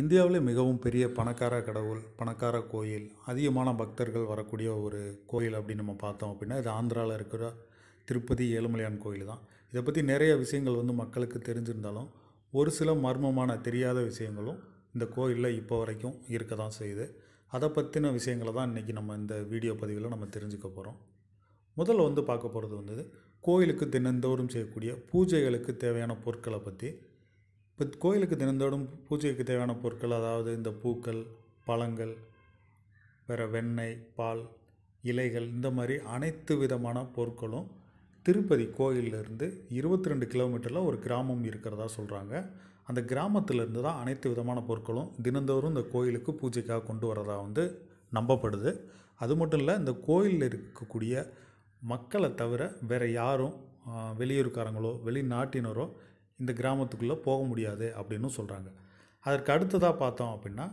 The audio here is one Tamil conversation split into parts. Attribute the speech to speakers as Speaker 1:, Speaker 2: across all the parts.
Speaker 1: இந்தியாவிலே மிகவும் பெரிய பணக்கார கடவுள் பணக்கார கோயில் அதிகமான பக்தர்கள் வரக்கூடிய ஒரு கோயில் அப்படின்னு நம்ம பார்த்தோம் அப்படின்னா இது ஆந்திராவில் இருக்கிற திருப்பதி ஏழுமலையான் கோயில் தான் இதை பற்றி நிறைய விஷயங்கள் வந்து மக்களுக்கு தெரிஞ்சிருந்தாலும் ஒரு சில மர்மமான தெரியாத விஷயங்களும் இந்த கோயிலில் இப்போ வரைக்கும் இருக்க தான் செய்யுது அதை பற்றின விஷயங்களை தான் இன்றைக்கி நம்ம இந்த வீடியோ பதிவில் நம்ம தெரிஞ்சுக்க போகிறோம் முதல்ல வந்து பார்க்க போகிறது வந்து கோயிலுக்கு தினந்தோறும் செய்யக்கூடிய பூஜைகளுக்கு தேவையான பொருட்களை பற்றி இப்போ கோயிலுக்கு தினந்தோடும் பூஜைக்கு தேவையான பொருட்கள் அதாவது இந்த பூக்கள் பழங்கள் வேறு வெண்ணெய் பால் இலைகள் இந்த மாதிரி அனைத்து விதமான பொருட்களும் திருப்பதி கோயிலிருந்து இருபத்தி ரெண்டு கிலோமீட்டரில் ஒரு கிராமம் இருக்கிறதா சொல்கிறாங்க அந்த கிராமத்திலேருந்து தான் அனைத்து விதமான பொருட்களும் தினந்தோறும் இந்த கோயிலுக்கு பூஜைக்காக கொண்டு வரதா வந்து நம்பப்படுது அது மட்டும் இல்லை இந்த கோயிலில் இருக்கக்கூடிய மக்களை தவிர வேறு யாரும் வெளியூர்காரங்களோ வெளிநாட்டினரோ இந்த கிராமத்துக்குள்ளே போக முடியாது அப்படின்னு சொல்கிறாங்க அதற்கு அடுத்ததாக பார்த்தோம் அப்படின்னா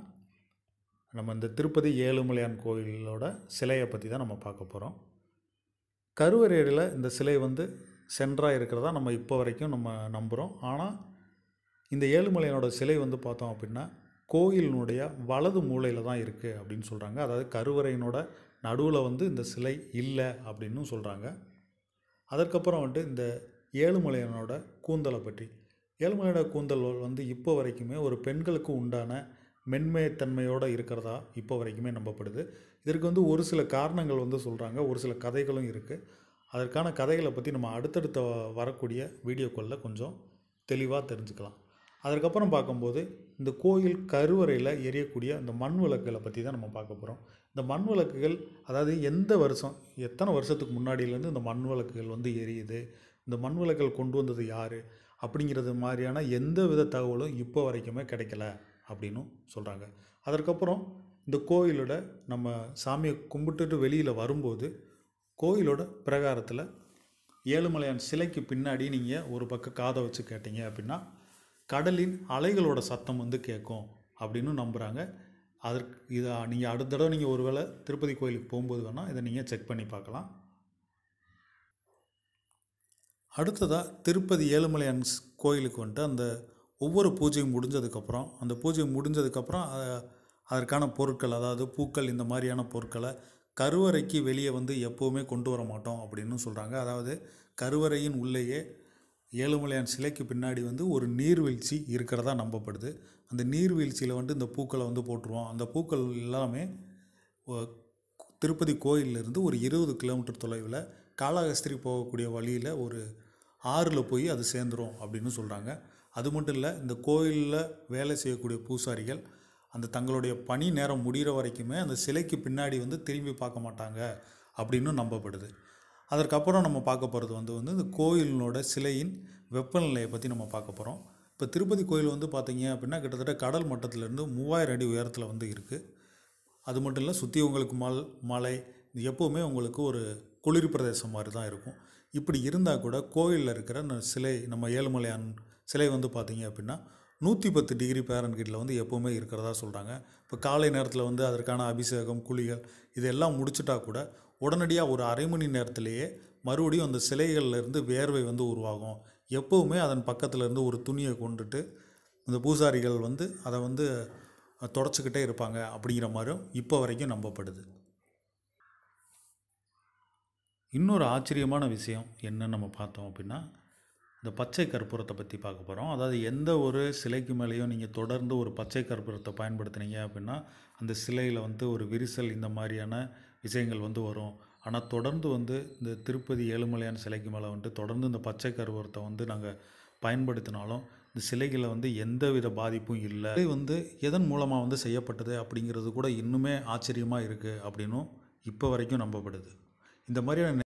Speaker 1: நம்ம இந்த திருப்பதி ஏழுமலையான் கோயிலோட சிலையை பற்றி தான் நம்ம பார்க்க போகிறோம் கருவறையில் இந்த சிலை வந்து சென்றாக இருக்கிறதா நம்ம இப்போ வரைக்கும் நம்ம நம்புகிறோம் ஆனால் இந்த ஏழுமலையனோட சிலை வந்து பார்த்தோம் அப்படின்னா கோயிலினுடைய வலது மூலையில் தான் இருக்குது அப்படின்னு சொல்கிறாங்க அதாவது கருவறையினோட நடுவில் வந்து இந்த சிலை இல்லை அப்படின்னு சொல்கிறாங்க அதற்கப்புறம் வந்துட்டு இந்த ஏழுமலையனோட கூந்தலை பற்றி ஏழுமலையோட கூந்தல் வந்து இப்போ வரைக்குமே ஒரு பெண்களுக்கு உண்டான மென்மைத்தன்மையோடு இருக்கிறதா இப்போ வரைக்குமே நம்பப்படுது இதற்கு வந்து ஒரு சில காரணங்கள் வந்து சொல்கிறாங்க ஒரு சில கதைகளும் இருக்குது அதற்கான கதைகளை பற்றி நம்ம அடுத்தடுத்த வரக்கூடிய வீடியோக்களில் கொஞ்சம் தெளிவாக தெரிஞ்சுக்கலாம் அதற்கப்புறம் பார்க்கும்போது இந்த கோயில் கருவறையில் எரியக்கூடிய இந்த மண் விளக்குகளை பற்றி தான் நம்ம பார்க்க போகிறோம் இந்த மண் விளக்குகள் அதாவது எந்த வருஷம் எத்தனை வருஷத்துக்கு முன்னாடியிலேருந்து இந்த மண் விளக்குகள் வந்து எரியுது இந்த மண் விளக்கல் கொண்டு வந்தது யார் அப்படிங்கிறது மாதிரியான எந்த வித தகவலும் இப்போ வரைக்குமே கிடைக்கல அப்படின்னும் சொல்கிறாங்க அதற்கப்புறம் இந்த கோயிலோட நம்ம சாமியை கும்பிட்டுட்டு வெளியில் வரும்போது கோயிலோட பிரகாரத்தில் ஏழுமலையான் சிலைக்கு பின்னாடி நீங்கள் ஒரு பக்கம் காதை வச்சு கேட்டீங்க அப்படின்னா கடலின் அலைகளோட சத்தம் வந்து கேட்கும் அப்படின்னு நம்புகிறாங்க அதற்கு இதை நீங்கள் அடுத்த தடவை நீங்கள் ஒருவேளை திருப்பதி கோயிலுக்கு போகும்போது வேணால் இதை நீங்கள் செக் பண்ணி பார்க்கலாம் அடுத்ததாக திருப்பதி ஏழுமலையான் கோயிலுக்கு வந்துட்டு அந்த ஒவ்வொரு பூஜையும் முடிஞ்சதுக்கப்புறம் அந்த பூஜை முடிஞ்சதுக்கப்புறம் அதற்கான பொருட்கள் அதாவது பூக்கள் இந்த மாதிரியான பொருட்களை கருவறைக்கு வெளியே வந்து எப்போவுமே கொண்டு வர மாட்டோம் அப்படின்னு சொல்கிறாங்க அதாவது கருவறையின் உள்ளேயே ஏழுமலையான் சிலைக்கு பின்னாடி வந்து ஒரு நீர்வீழ்ச்சி இருக்கிறதா நம்பப்படுது அந்த நீர்வீழ்ச்சியில் வந்து இந்த பூக்களை வந்து போட்டுருவோம் அந்த பூக்கள் எல்லாமே திருப்பதி கோயிலிருந்து ஒரு இருபது கிலோமீட்டர் தொலைவில் காளாகஸ்திரி போகக்கூடிய வழியில் ஒரு ஆறில் போய் அது சேர்ந்துடும் அப்படின்னு சொல்கிறாங்க அது மட்டும் இல்லை இந்த கோயிலில் வேலை செய்யக்கூடிய பூசாரிகள் அந்த தங்களுடைய பணி நேரம் முடிகிற வரைக்குமே அந்த சிலைக்கு பின்னாடி வந்து திரும்பி பார்க்க மாட்டாங்க அப்படின்னு நம்பப்படுது அதற்கப்புறம் நம்ம பார்க்க போகிறது வந்து வந்து இந்த கோயிலினோட சிலையின் வெப்பநிலையை பற்றி நம்ம பார்க்க போகிறோம் இப்போ திருப்பதி கோயில் வந்து பார்த்திங்க அப்படின்னா கிட்டத்தட்ட கடல் மட்டத்திலேருந்து மூவாயிரம் அடி உயரத்தில் வந்து இருக்குது அது மட்டும் இல்லை சுற்றி உங்களுக்கு மல் மலை எப்போவுமே உங்களுக்கு ஒரு குளிர் பிரதேசம் மாதிரி தான் இருக்கும் இப்படி இருந்தால் கூட கோயிலில் இருக்கிற சிலை நம்ம ஏழுமலையான் சிலை வந்து பார்த்திங்க அப்படின்னா நூற்றி பத்து டிகிரி பேரன்கீட்டில் வந்து எப்போவுமே இருக்கிறதா சொல்கிறாங்க இப்போ காலை நேரத்தில் வந்து அதற்கான அபிஷேகம் குழிகள் இதெல்லாம் முடிச்சுட்டா கூட உடனடியாக ஒரு அரை மணி நேரத்திலேயே மறுபடியும் அந்த சிலைகள்லேருந்து வேர்வை வந்து உருவாகும் எப்போவுமே அதன் பக்கத்தில் இருந்து ஒரு துணியை கொண்டுட்டு அந்த பூசாரிகள் வந்து அதை வந்து தொடச்சிக்கிட்டே இருப்பாங்க அப்படிங்கிற மாதிரியும் இப்போ வரைக்கும் நம்பப்படுது இன்னொரு ஆச்சரியமான விஷயம் என்னன்னு நம்ம பார்த்தோம் அப்படின்னா இந்த பச்சை கற்பூரத்தை பற்றி பார்க்க போகிறோம் அதாவது எந்த ஒரு சிலைக்கு மேலேயும் நீங்கள் தொடர்ந்து ஒரு பச்சை கற்பூரத்தை பயன்படுத்தினீங்க அப்படின்னா அந்த சிலையில் வந்து ஒரு விரிசல் இந்த மாதிரியான விஷயங்கள் வந்து வரும் ஆனால் தொடர்ந்து வந்து இந்த திருப்பதி ஏழுமலையான் சிலைக்கு மேலே வந்துட்டு தொடர்ந்து இந்த பச்சை கருவூரத்தை வந்து நாங்கள் பயன்படுத்தினாலும் இந்த சிலைகளை வந்து எந்த வித பாதிப்பும் இல்லை இது வந்து எதன் மூலமாக வந்து செய்யப்பட்டது அப்படிங்கிறது கூட இன்னுமே ஆச்சரியமாக இருக்குது அப்படின்னும் இப்போ வரைக்கும் நம்பப்படுது இந்த மாதிரியான